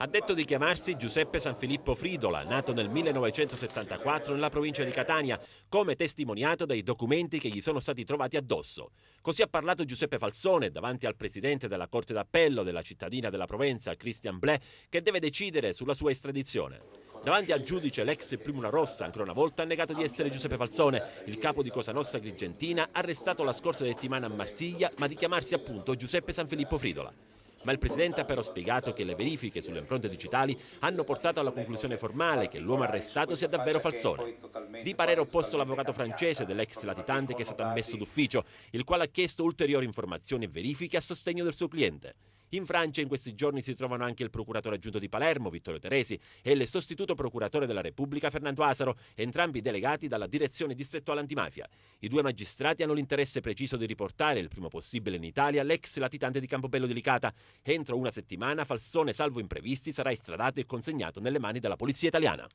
Ha detto di chiamarsi Giuseppe Sanfilippo Fridola, nato nel 1974 nella provincia di Catania, come testimoniato dai documenti che gli sono stati trovati addosso. Così ha parlato Giuseppe Falsone davanti al presidente della Corte d'Appello della cittadina della Provenza, Christian Blé, che deve decidere sulla sua estradizione. Davanti al giudice l'ex Primula Rossa ancora una volta ha negato di essere Giuseppe Falsone, il capo di Cosa Nostra Grigentina, arrestato la scorsa settimana a Marsiglia, ma di chiamarsi appunto Giuseppe Sanfilippo Fridola ma il Presidente ha però spiegato che le verifiche sulle impronte digitali hanno portato alla conclusione formale che l'uomo arrestato sia davvero Falsone. Di parere opposto l'avvocato francese dell'ex latitante che è stato ammesso d'ufficio, il quale ha chiesto ulteriori informazioni e verifiche a sostegno del suo cliente. In Francia in questi giorni si trovano anche il procuratore aggiunto di Palermo, Vittorio Teresi, e il sostituto procuratore della Repubblica, Fernando Asaro, entrambi delegati dalla direzione distrettuale antimafia. I due magistrati hanno l'interesse preciso di riportare il prima possibile in Italia l'ex latitante di Campobello di Licata. Entro una settimana Falsone, salvo imprevisti, sarà estradato e consegnato nelle mani della polizia italiana.